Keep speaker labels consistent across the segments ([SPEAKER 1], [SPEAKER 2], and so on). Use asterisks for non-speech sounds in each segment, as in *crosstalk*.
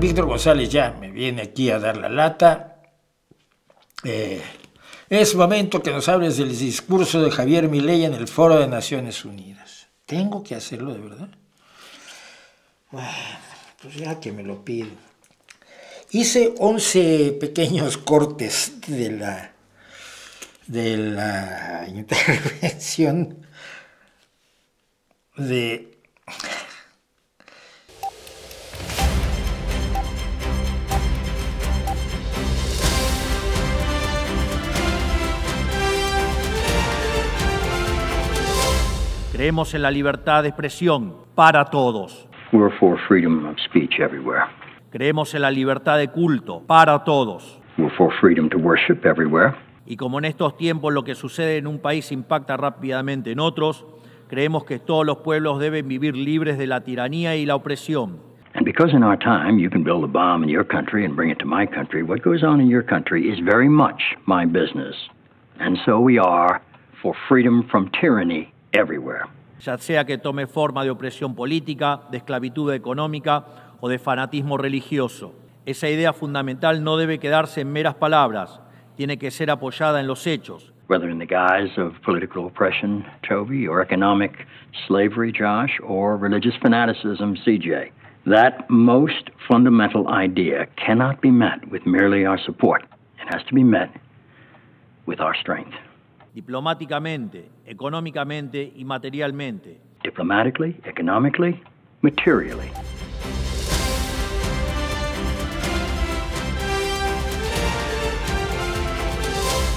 [SPEAKER 1] Víctor González ya me viene aquí a dar la lata. Eh, es momento que nos hables del discurso de Javier Milei en el Foro de Naciones Unidas. Tengo que hacerlo de verdad. Bueno, pues ya que me lo pido. Hice 11 pequeños cortes de la, de la *laughs* intervención de
[SPEAKER 2] Creemos en la libertad de expresión para todos.
[SPEAKER 3] We're for freedom of speech everywhere.
[SPEAKER 2] Creemos en la libertad de culto para todos.
[SPEAKER 3] We're for freedom to worship everywhere.
[SPEAKER 2] Y como en estos tiempos lo que sucede en un país impacta rápidamente en otros, creemos que todos los pueblos deben vivir libres de la tiranía y la opresión.
[SPEAKER 3] And because in our time you can build a bomb in your country and bring it to my country, what goes on in your country is very much my business. And so we are for freedom from tyranny everywhere.
[SPEAKER 2] Ya sea que tome forma de opresión política, de esclavitud económica o de fanatismo religioso. Esa idea fundamental no debe quedarse en meras palabras, tiene que ser apoyada en los hechos.
[SPEAKER 3] Whether in the guise of political oppression, Toby, or economic slavery, Josh, or religious fanaticism, CJ. That most fundamental idea cannot be met with merely our support. It has to be met with our strength.
[SPEAKER 2] Diplomáticamente, económicamente y materialmente.
[SPEAKER 3] Diplomatically, economically, materially.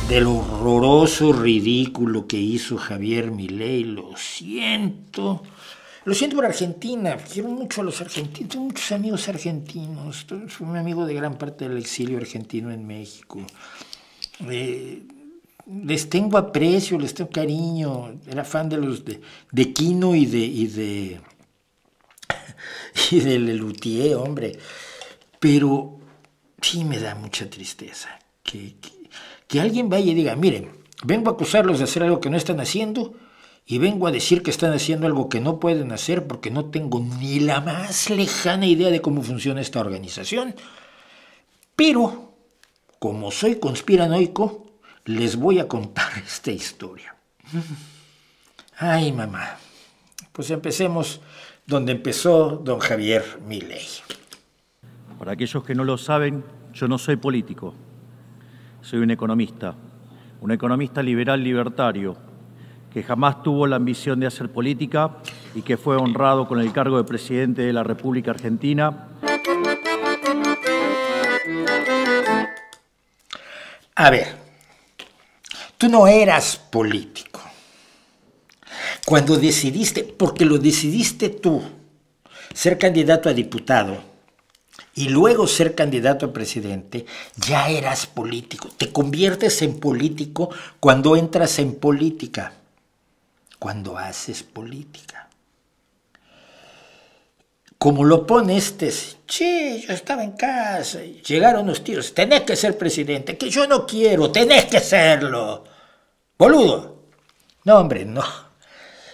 [SPEAKER 1] del horroroso ridículo que hizo Javier Milei, lo siento. Lo siento por Argentina, quiero mucho a los argentinos, tengo muchos amigos argentinos, soy un amigo de gran parte del exilio argentino en México. Eh, les tengo aprecio, les tengo cariño. Era fan de los de, de Kino y de y de *laughs* y de hombre. Pero sí me da mucha tristeza que, que, alguien vaya y diga, miren, vengo a acusarlos de hacer algo que no están haciendo y vengo a decir que están haciendo algo que no pueden hacer porque no tengo ni la más lejana idea de cómo funciona esta organización. Pero, como soy conspiranoico, les voy a contar *laughs* esta historia. Ay, mamá. Pues empecemos donde empezó don Javier Milei. Para aquellos que no lo saben, yo no soy político.
[SPEAKER 2] Soy un economista, un economista liberal libertario que jamás tuvo la ambición de hacer política y que fue honrado con el cargo de presidente de la República
[SPEAKER 1] Argentina. A ver, Tú no eras político. Cuando decidiste, porque lo decidiste tú, ser candidato a diputado y luego ser candidato a presidente, ya eras político. Te conviertes en político cuando entras en política, cuando haces política. Como lo pone este, che, yo estaba en casa, llegaron los tiros, tenés que ser presidente, que yo no quiero, tenés que serlo. Boludo. No, hombre, no.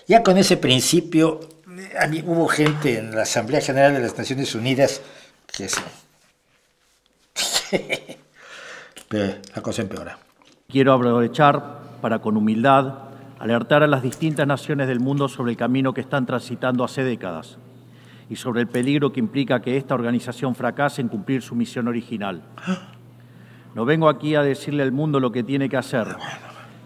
[SPEAKER 1] Ya con ese principio, mí, hubo gente en la Asamblea General de las Naciones Unidas que se...
[SPEAKER 2] *laughs* la cosa empeora. Quiero aprovechar para con humildad alertar a las distintas naciones del mundo sobre el camino que están transitando hace décadas y sobre el peligro que implica que esta organización fracase en cumplir su misión original. No vengo aquí a decirle al mundo lo que tiene que hacer,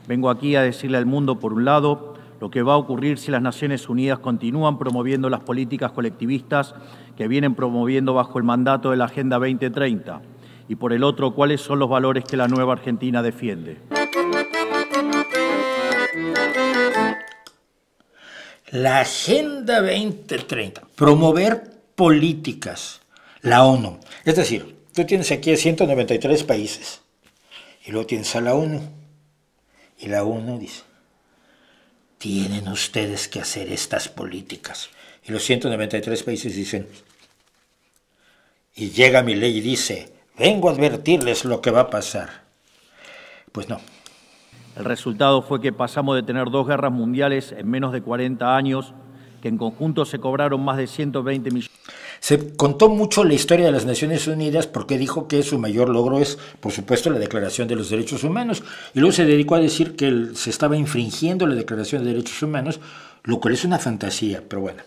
[SPEAKER 2] Vengo aquí a decirle al mundo, por un lado, lo que va a ocurrir si las Naciones Unidas continúan promoviendo las políticas colectivistas que vienen promoviendo bajo el mandato de la Agenda 2030 y por el otro cuáles son los valores que la nueva Argentina defiende.
[SPEAKER 1] La Agenda 2030, promover políticas, la ONU. Es decir, tú tienes aquí 193 países y luego tienes a la ONU y la ONU dice, tienen ustedes que hacer estas políticas. Y los 193 países dicen, y llega mi ley y dice, vengo a advertirles lo que va a pasar. Pues no.
[SPEAKER 2] El resultado fue que pasamos de tener dos guerras mundiales en menos de 40 años, que en conjunto se cobraron más de 120 millones.
[SPEAKER 1] Se contó mucho la historia de las Naciones Unidas porque dijo que su mayor logro es, por supuesto, la Declaración de los Derechos Humanos. Y luego se dedicó a decir que se estaba infringiendo la Declaración de Derechos Humanos, lo cual es una fantasía, pero bueno.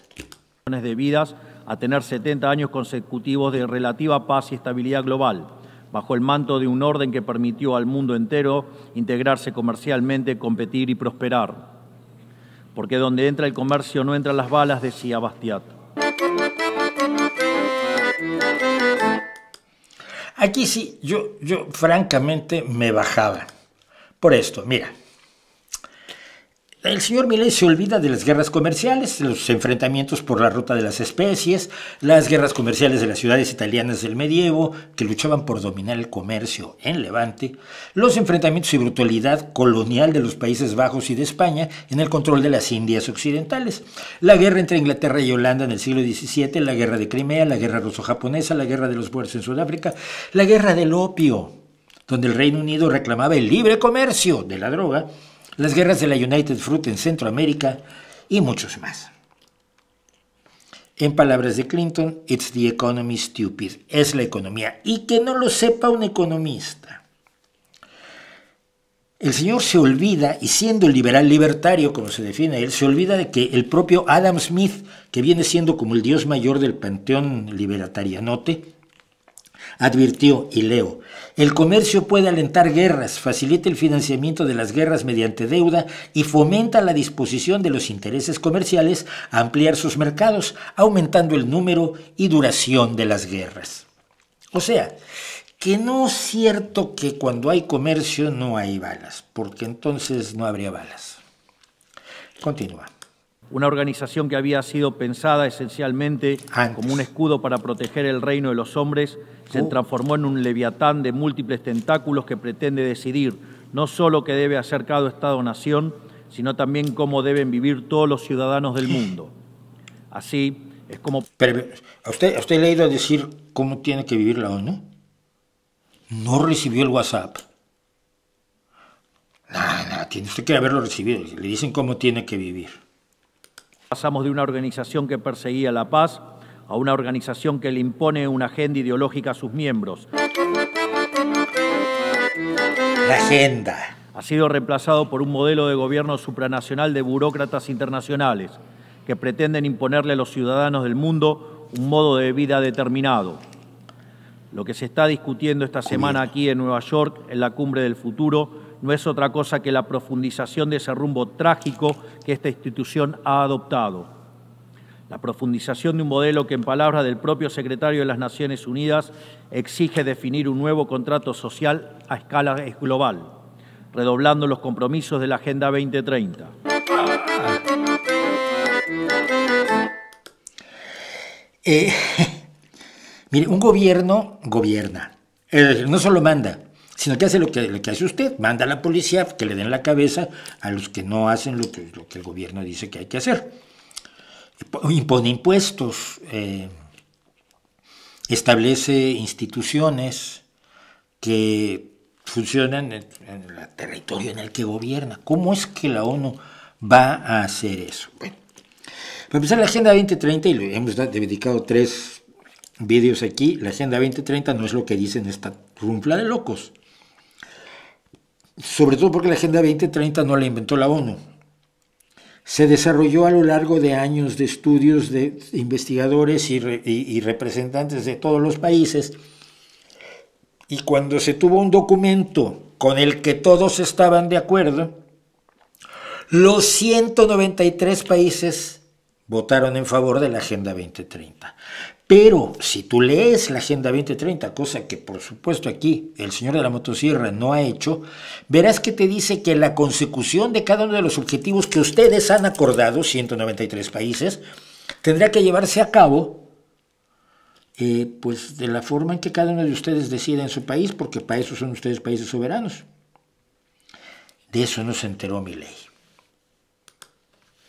[SPEAKER 1] ...de vidas a tener
[SPEAKER 2] 70 años consecutivos de relativa paz y estabilidad global bajo el manto de un orden que permitió al mundo entero integrarse comercialmente, competir y prosperar. Porque donde entra el comercio no entran las balas, decía Bastiat.
[SPEAKER 1] Aquí sí, yo, yo francamente me bajaba por esto. Mira, el señor Millet se olvida de las guerras comerciales, los enfrentamientos por la ruta de las especies, las guerras comerciales de las ciudades italianas del medievo, que luchaban por dominar el comercio en Levante, los enfrentamientos y brutalidad colonial de los Países Bajos y de España en el control de las Indias occidentales, la guerra entre Inglaterra y Holanda en el siglo XVII, la guerra de Crimea, la guerra ruso-japonesa, la guerra de los Boers en Sudáfrica, la guerra del opio, donde el Reino Unido reclamaba el libre comercio de la droga las guerras de la United Fruit en Centroamérica y muchos más. En palabras de Clinton, it's the economy stupid, es la economía, y que no lo sepa un economista. El señor se olvida, y siendo liberal libertario como se define él, se olvida de que el propio Adam Smith, que viene siendo como el dios mayor del panteón libertarianote, Advirtió, y leo, el comercio puede alentar guerras, facilita el financiamiento de las guerras mediante deuda y fomenta la disposición de los intereses comerciales a ampliar sus mercados, aumentando el número y duración de las guerras. O sea, que no es cierto que cuando hay comercio no hay balas, porque entonces no habría balas. Continúa una organización
[SPEAKER 2] que había sido pensada esencialmente como un escudo para proteger el reino de los hombres, se uh. transformó en un leviatán de múltiples tentáculos que pretende decidir no solo qué debe hacer cada Estado-nación, sino también cómo deben vivir todos los ciudadanos del mundo. Así es como... ¿a,
[SPEAKER 1] usted, le ha ido a decir cómo tiene que vivir la ONU? No recibió el WhatsApp. Nada, nada, tiene usted que haberlo recibido. Le dicen cómo tiene que vivir.
[SPEAKER 2] Pasamos de una organización que perseguía la paz a una organización que le impone una agenda ideológica a sus miembros.
[SPEAKER 4] La agenda.
[SPEAKER 2] Ha sido reemplazado por un modelo de gobierno supranacional de burócratas internacionales que pretenden imponerle a los ciudadanos del mundo un modo de vida determinado. Lo que se está discutiendo esta semana aquí en Nueva York, en la cumbre del futuro, no es otra cosa que la profundización de ese rumbo trágico que esta institución ha adoptado. La profundización de un modelo que, en palabras del propio secretario de las Naciones Unidas, exige definir un nuevo contrato social a escala global, redoblando los compromisos de la Agenda 2030.
[SPEAKER 1] Eh, *laughs* mire, un gobierno gobierna, no solo manda, sino que hace lo que, hace usted, manda a la policía que le den la cabeza a los que no hacen lo que, lo que el gobierno dice que hay que hacer. Impone impuestos, eh, establece instituciones que funcionan en, el territorio en el que gobierna. ¿Cómo es que la ONU va a hacer eso? Bueno, para pues empezar, la Agenda 2030, y hemos dedicado tres vídeos aquí, la Agenda 2030 no es lo que dicen esta rumpla de locos sobre todo porque la Agenda 2030 no la inventó la ONU. Se desarrolló a lo largo de años de estudios de investigadores y, representantes de todos los países y cuando se tuvo un documento con el que todos estaban de acuerdo, los 193 países votaron en favor de la Agenda 2030. Pero si tú lees la Agenda 2030, cosa que por supuesto aquí el señor de la motosierra no ha hecho, verás que te dice que la consecución de cada uno de los objetivos que ustedes han acordado, 193 países, tendrá que llevarse a cabo eh, pues de la forma en que cada uno de ustedes decida en su país, porque para eso son ustedes países soberanos. De eso no se enteró mi ley.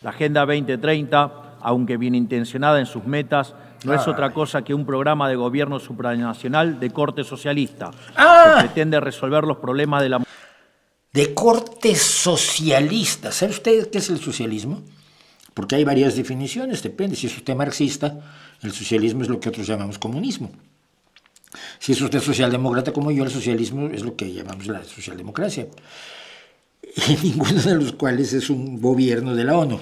[SPEAKER 2] La Agenda 2030, aunque bien intencionada en sus metas, no es ah. otra cosa que un programa de gobierno supranacional de corte socialista ah. que pretende resolver los
[SPEAKER 1] problemas de la de corte socialista. ¿Sabe usted qué es el socialismo? Porque hay varias definiciones, depende. Si es usted marxista, el socialismo es lo que otros llamamos comunismo. Si es usted socialdemócrata como yo, el socialismo es lo que llamamos la socialdemocracia. *laughs* Y ninguno de los cuales es un gobierno de la ONU.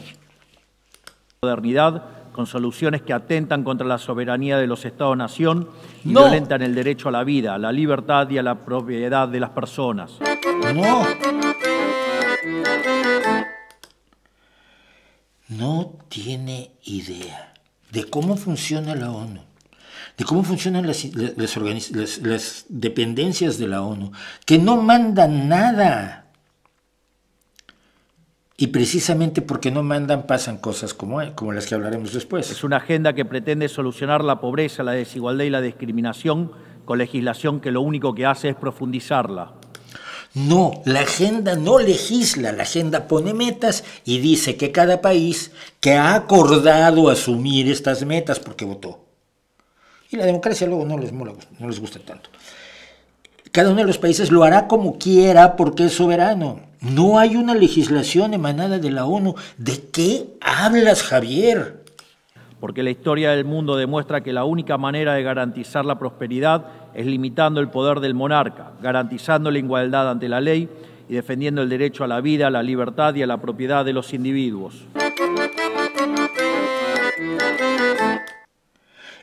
[SPEAKER 2] Modernidad con soluciones que atentan contra la soberanía de los Estados-nación y violentan el derecho a la vida, a la libertad y a la propiedad de las
[SPEAKER 1] personas. No. tiene idea de cómo funciona la ONU, de cómo funcionan las dependencias de la ONU, que no mandan nada y precisamente porque no mandan pasan cosas como, eh, como las que hablaremos después. Es una agenda que
[SPEAKER 2] pretende solucionar la pobreza, la desigualdad y la discriminación con legislación que lo único que hace es profundizarla.
[SPEAKER 1] No, la agenda no legisla, la agenda pone metas y dice que cada país que ha acordado asumir estas metas porque votó. Y la democracia luego no no les gusta tanto. Cada uno de los países lo hará como quiera porque es soberano. No hay una legislación emanada de la ONU. ¿De qué hablas, Javier?
[SPEAKER 2] Porque la historia del mundo demuestra que la única manera de garantizar la prosperidad es limitando el poder del monarca, garantizando la igualdad ante la ley y defendiendo el derecho a la vida, a la libertad y a la propiedad de los individuos.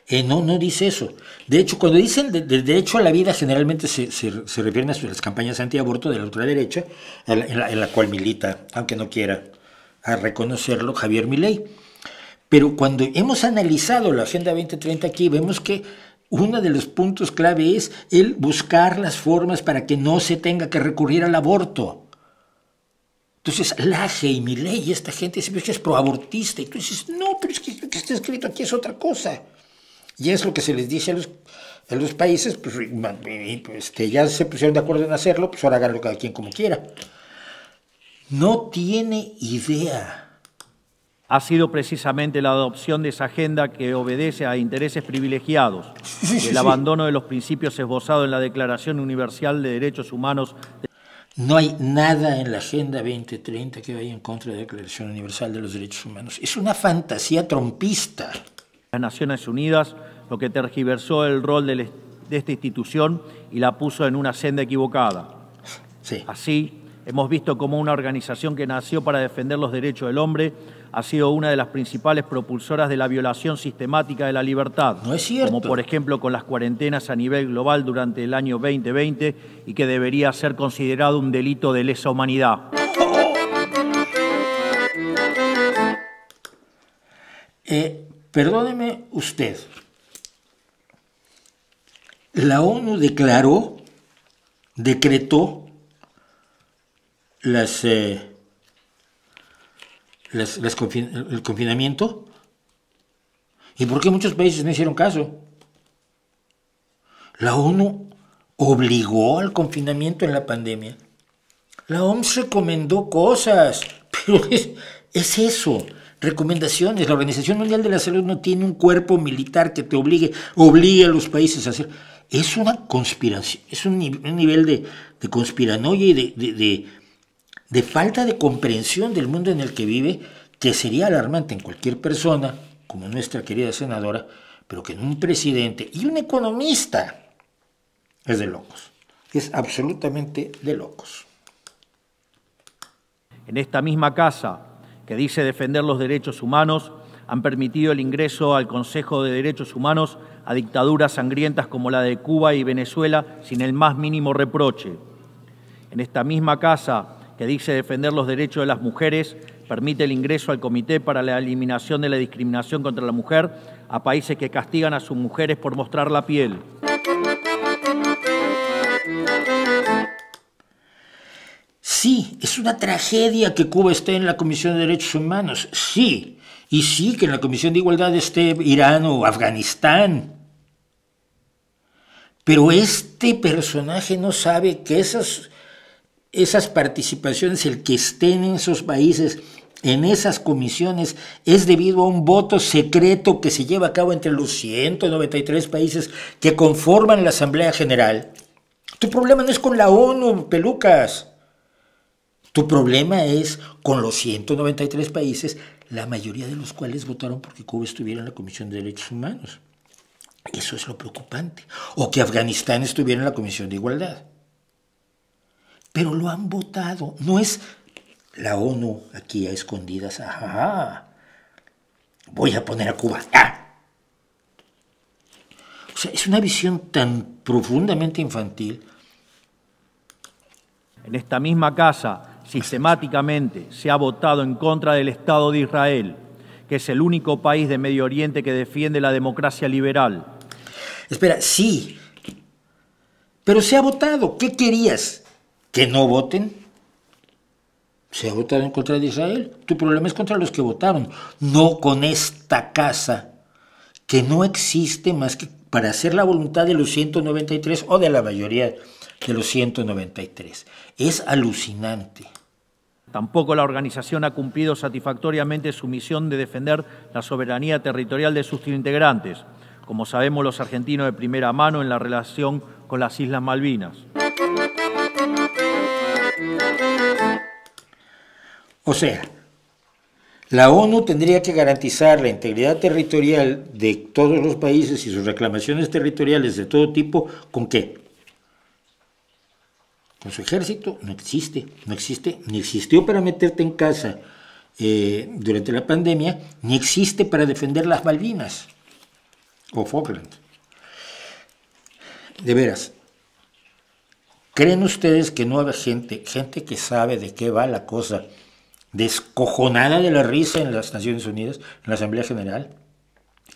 [SPEAKER 1] Eh, no, no dice eso. De hecho, cuando dicen de derecho a la vida, generalmente se, se, refieren a las campañas antiaborto de la ultraderecha, en la, cual milita, aunque no quiera a reconocerlo, Javier Milei. Pero cuando hemos analizado la Agenda 2030 aquí, vemos que uno de los puntos clave es el buscar las formas para que no se tenga que recurrir al aborto. Entonces, Laje y Milei y esta gente siempre es proabortista. Entonces, no, pero es que lo que está escrito aquí es otra cosa. Y es lo que se les dice a los, países, pues, pues, que ya se pusieron de acuerdo en hacerlo, pues ahora háganlo cada quien como quiera. No tiene idea.
[SPEAKER 2] Ha sido precisamente la adopción de esa agenda que obedece a intereses privilegiados, el abandono de los principios esbozados en la Declaración Universal de Derechos Humanos.
[SPEAKER 1] no hay nada en la Agenda 2030 que vaya en contra de la Declaración Universal de los Derechos Humanos. Es una fantasía trompista. Naciones Unidas, lo que
[SPEAKER 2] tergiversó el rol de, esta institución y la puso en una senda equivocada. Así, hemos visto cómo una organización que nació para defender los derechos del hombre ha sido una de las principales propulsoras de la violación sistemática de la libertad. No es cierto. Como por ejemplo con las cuarentenas a nivel global durante el año 2020 y que debería ser considerado un delito de lesa humanidad. Oh.
[SPEAKER 1] Eh, Perdóneme usted, la ONU declaró, decretó las, eh, el confinamiento. ¿Y por qué muchos países no hicieron caso? La ONU obligó al confinamiento en la pandemia. La OMS recomendó cosas, *laughs* pero es eso recomendaciones. La Organización Mundial de la Salud no tiene un cuerpo militar que te obligue, obligue a los países a hacer. Es una conspiración, es un, nivel de, de, conspiranoia y de, de, falta de comprensión del mundo en el que vive que sería alarmante en cualquier persona, como nuestra querida senadora, pero que en un presidente y un economista es de locos. Es absolutamente de locos. En esta misma casa que dice
[SPEAKER 2] defender los derechos humanos, han permitido el ingreso al Consejo de Derechos Humanos a dictaduras sangrientas como la de Cuba y Venezuela sin el más mínimo reproche. En esta misma casa, que dice defender los derechos de las mujeres, permite el ingreso al Comité para la Eliminación de la Discriminación contra la Mujer a países que castigan a sus mujeres
[SPEAKER 1] por mostrar la piel. Es una tragedia que Cuba esté en la Comisión de Derechos Humanos, sí. Y sí que en la Comisión de Igualdad esté Irán o Afganistán. Pero este personaje no sabe que esas, esas participaciones, el que estén en esos países, en esas comisiones, es debido a un voto secreto que se lleva a cabo entre los 193 países que conforman la Asamblea General. Tu problema no es con la ONU, pelucas. Tu problema es con los 193 países, la mayoría de los cuales votaron porque Cuba estuviera en la Comisión de Derechos Humanos. Eso es lo preocupante. O que Afganistán estuviera en la Comisión de Igualdad. Pero lo han votado. No es la ONU aquí a escondidas. Ajá. Voy a poner a Cuba. ¡Ah! O sea, es una visión tan profundamente infantil.
[SPEAKER 2] En esta misma casa sistemáticamente se ha votado en contra del Estado de Israel, que es el único país de Medio Oriente que defiende la democracia liberal.
[SPEAKER 1] Espera, sí. Pero se ha votado. ¿Qué querías? ¿Que no voten? Se ha votado en contra de Israel. Tu problema es contra los que votaron, no con esta casa, que no existe más que para hacer la voluntad de los 193 o de la mayoría de los 193. Es alucinante.
[SPEAKER 2] Tampoco la organización ha cumplido satisfactoriamente su misión de defender la soberanía territorial de sus integrantes, como sabemos los argentinos de primera mano en la relación con las Islas Malvinas.
[SPEAKER 1] O sea, la ONU tendría que garantizar la integridad territorial de todos los países y sus reclamaciones territoriales de todo tipo, ¿con qué? con ejército, no existe, no existe, ni existió para meterte en casa eh, durante la pandemia, ni existe para defender las Malvinas o Falkland. De veras, ¿creen ustedes que no habrá gente, gente que sabe de qué va la cosa, descojonada de la risa en las Naciones Unidas, en la Asamblea General?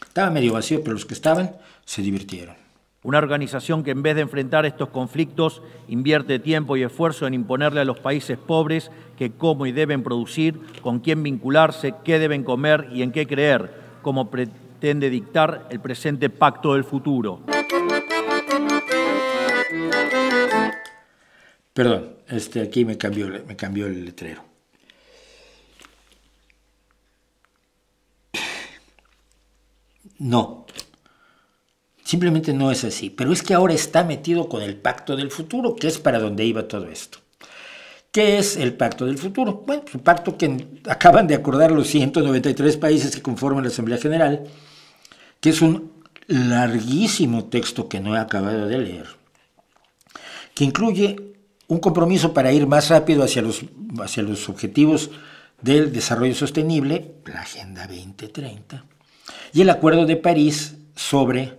[SPEAKER 1] Estaba medio vacío, pero los que estaban se divirtieron.
[SPEAKER 2] Una organización que en vez de enfrentar estos conflictos invierte tiempo y esfuerzo en imponerle a los países pobres que cómo y deben producir, con quién vincularse, qué deben comer y en qué creer, como pretende dictar el presente pacto del
[SPEAKER 1] futuro. Perdón, este, aquí me cambió, me cambió el letrero. No, Simplemente no es así. Pero es que ahora está metido con el pacto del futuro, que es para donde iba todo esto. ¿Qué es el pacto del futuro? Bueno, un pacto que acaban de acordar los 193 países que conforman la Asamblea General, que es un larguísimo texto que no he acabado de leer, que incluye un compromiso para ir más rápido hacia los, hacia los objetivos del desarrollo sostenible, la Agenda 2030, y el Acuerdo de París sobre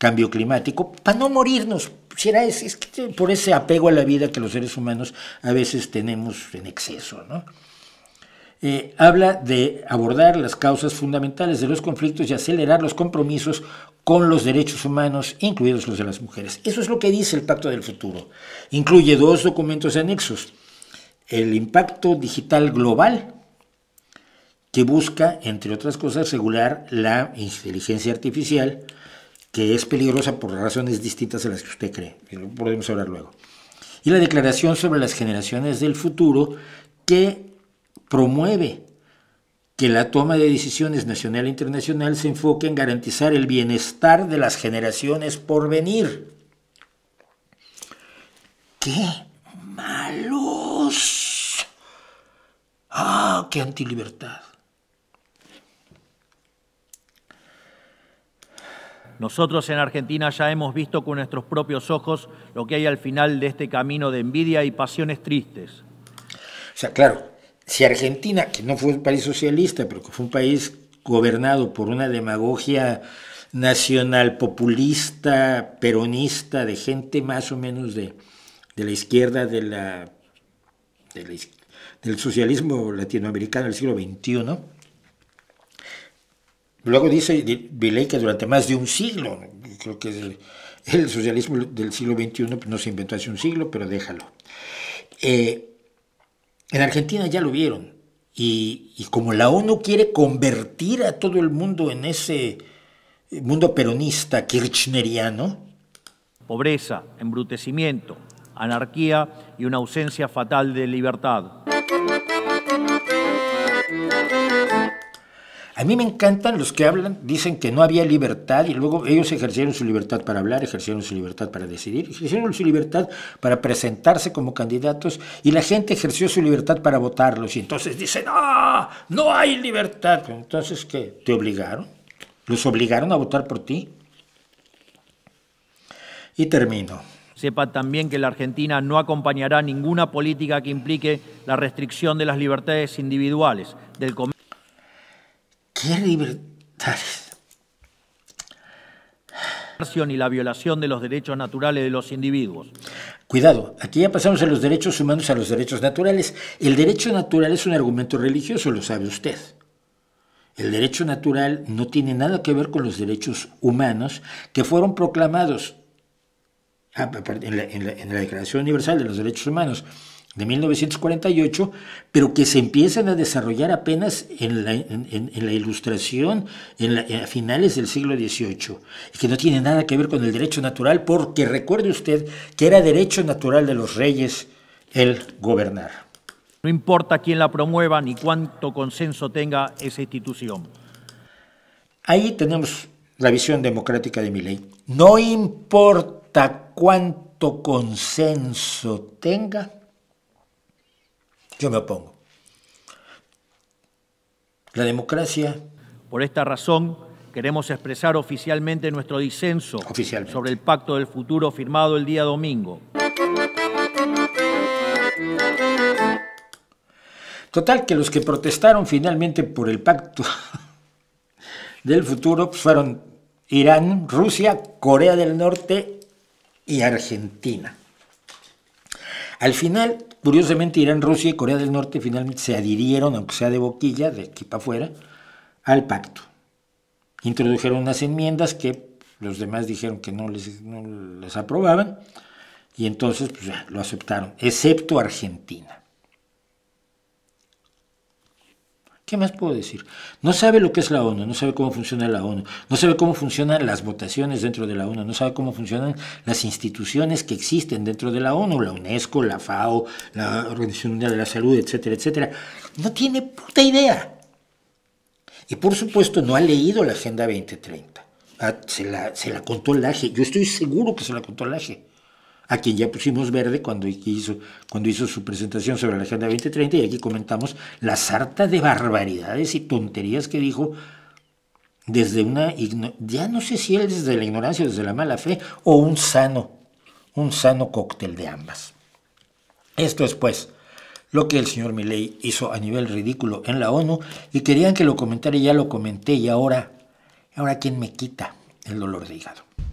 [SPEAKER 1] cambio climático, para no morirnos. Si es por ese apego a la vida que los seres humanos a veces tenemos en exceso. Eh, habla de abordar las causas fundamentales de los conflictos y acelerar los compromisos con los derechos humanos, incluidos los de las mujeres. Eso es lo que dice el Pacto del Futuro. Incluye dos documentos anexos. El impacto digital global, que busca, entre otras cosas, regular la inteligencia artificial, que es peligrosa por razones distintas a las que usted cree. Podemos hablar luego. Y la declaración sobre las generaciones del futuro que promueve que la toma de decisiones nacional e internacional se enfoque en garantizar el bienestar de las generaciones por venir. ¡Qué
[SPEAKER 4] malos!
[SPEAKER 1] ¡Ah, qué antilibertad! Nosotros en
[SPEAKER 2] Argentina ya hemos visto con nuestros propios ojos lo que hay al final de este camino de envidia y pasiones tristes.
[SPEAKER 1] O sea, claro, si Argentina, que no fue un país socialista, pero que fue un país gobernado por una demagogia nacional populista, peronista, de gente más o menos de, la izquierda de la, del socialismo latinoamericano del siglo XXI, Luego dice Viley que durante más de un siglo, creo que el, socialismo del siglo XXI pues, no se inventó hace un siglo, pero déjalo. Eh, en Argentina ya lo vieron. Y, y, como la ONU quiere convertir a todo el mundo en ese eh, mundo peronista kirchneriano.
[SPEAKER 2] Pobreza, embrutecimiento, anarquía y una
[SPEAKER 1] ausencia fatal de libertad. A mí me encantan los que hablan, dicen que no había libertad y luego ellos ejercieron su libertad para hablar, ejercieron su libertad para decidir, ejercieron su libertad para presentarse como candidatos y la gente ejerció su libertad para votarlos. Y entonces dicen, ¡ah! No hay libertad. Pues entonces, ¿qué? ¿Te obligaron? ¿Los obligaron a votar por ti? Y termino.
[SPEAKER 2] Sepa también que la Argentina no acompañará ninguna política que implique la restricción de las libertades individuales, del ¡Qué y la violación de los derechos naturales de los individuos.
[SPEAKER 1] Cuidado, aquí ya pasamos a los derechos humanos a los derechos naturales. El derecho natural es un argumento religioso, lo sabe usted. El derecho natural no tiene nada que ver con los derechos humanos que fueron proclamados ah, en la Declaración Universal de los Derechos Humanos de 1948, pero que se empiezan a desarrollar apenas en la, ilustración en a finales del siglo XVIII, y que no tiene nada que ver con el derecho natural, porque recuerde usted que era derecho natural de los reyes el gobernar.
[SPEAKER 2] No importa quién la promueva ni cuánto consenso tenga esa institución.
[SPEAKER 1] Ahí tenemos la visión democrática de mi ley. No importa cuánto consenso tenga, yo me opongo. La democracia.
[SPEAKER 2] Por esta razón, queremos expresar oficialmente nuestro disenso sobre el pacto del futuro firmado el día domingo.
[SPEAKER 1] Total que los que protestaron finalmente por el pacto *laughs* del futuro fueron Irán, Rusia, Corea del Norte y Argentina. Al final, curiosamente, Irán, Rusia y Corea del Norte finalmente se adhirieron, aunque sea de boquilla, de aquí afuera, al pacto. Introdujeron unas enmiendas que los demás dijeron que no les, les aprobaban y entonces pues, lo aceptaron, excepto Argentina. ¿Qué más puedo decir? No sabe lo que es la ONU, no sabe cómo funciona la ONU, no sabe cómo funcionan las votaciones dentro de la ONU, no sabe cómo funcionan las instituciones que existen dentro de la ONU, la UNESCO, la FAO, la Organización Mundial de la Salud, etcétera, etcétera. No tiene puta idea. Y por supuesto no ha leído la Agenda 2030. Ah, se, la, se la contó el AGE, yo estoy seguro que se la contó el AGE a quien ya pusimos verde cuando hizo, cuando hizo su presentación sobre la Agenda 2030 y aquí comentamos la sarta de barbaridades y tonterías que dijo desde una, ya no sé si él desde la ignorancia, desde la mala fe o un sano, un sano cóctel de ambas. Esto es pues lo que el señor Milley hizo a nivel ridículo en la ONU y querían que lo comentara y ya lo comenté y ahora, ahora quién me quita el dolor de hígado.